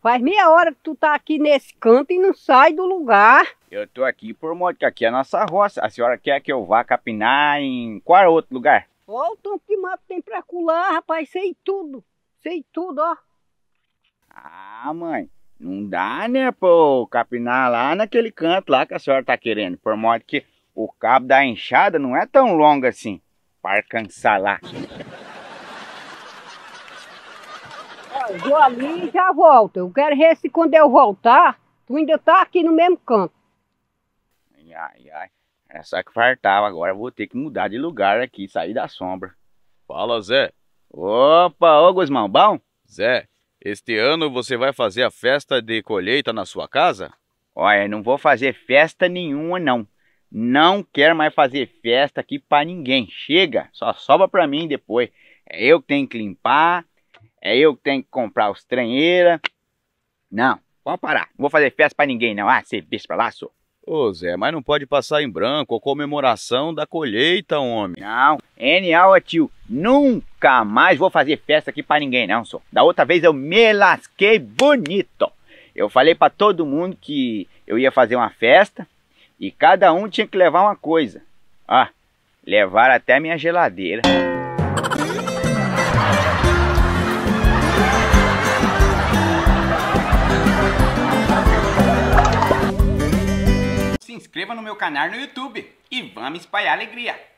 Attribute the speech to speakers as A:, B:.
A: Faz meia hora que tu tá aqui nesse canto e não sai do lugar.
B: Eu tô aqui por modo que aqui é a nossa roça. A senhora quer que eu vá capinar em qual outro lugar?
A: Olha o tanto de mato tem pra cular, rapaz. Sei tudo. Sei tudo, ó.
B: Ah, mãe. Não dá, né, pô, capinar lá naquele canto lá que a senhora tá querendo. Por modo que o cabo da enxada não é tão longo assim pra alcançar lá.
A: Não, vou ali e já volto. Eu quero ver se quando eu voltar, tu ainda tá aqui no mesmo canto.
B: Ai, ai, É Essa que fartava agora, vou ter que mudar de lugar aqui, sair da sombra. Fala, Zé. Opa, ô Guzmão, bom? Zé, este ano você vai fazer a festa de colheita na sua casa? Olha, não vou fazer festa nenhuma, não. Não quero mais fazer festa aqui para ninguém. Chega, só sobra para mim depois. É eu que tenho que limpar, é eu que tenho que comprar os tranheiras. Não, vamos parar. Não vou fazer festa para ninguém, não. Ah, você bicho pra lá, senhor. Ô Zé, mas não pode passar em branco a comemoração da colheita, homem. Não, N tio. Nunca mais vou fazer festa aqui para ninguém, não, sou. Da outra vez eu me lasquei bonito. Eu falei para todo mundo que eu ia fazer uma festa e cada um tinha que levar uma coisa. Ah, levaram até minha geladeira. inscreva no meu canal no YouTube e vamos espalhar alegria!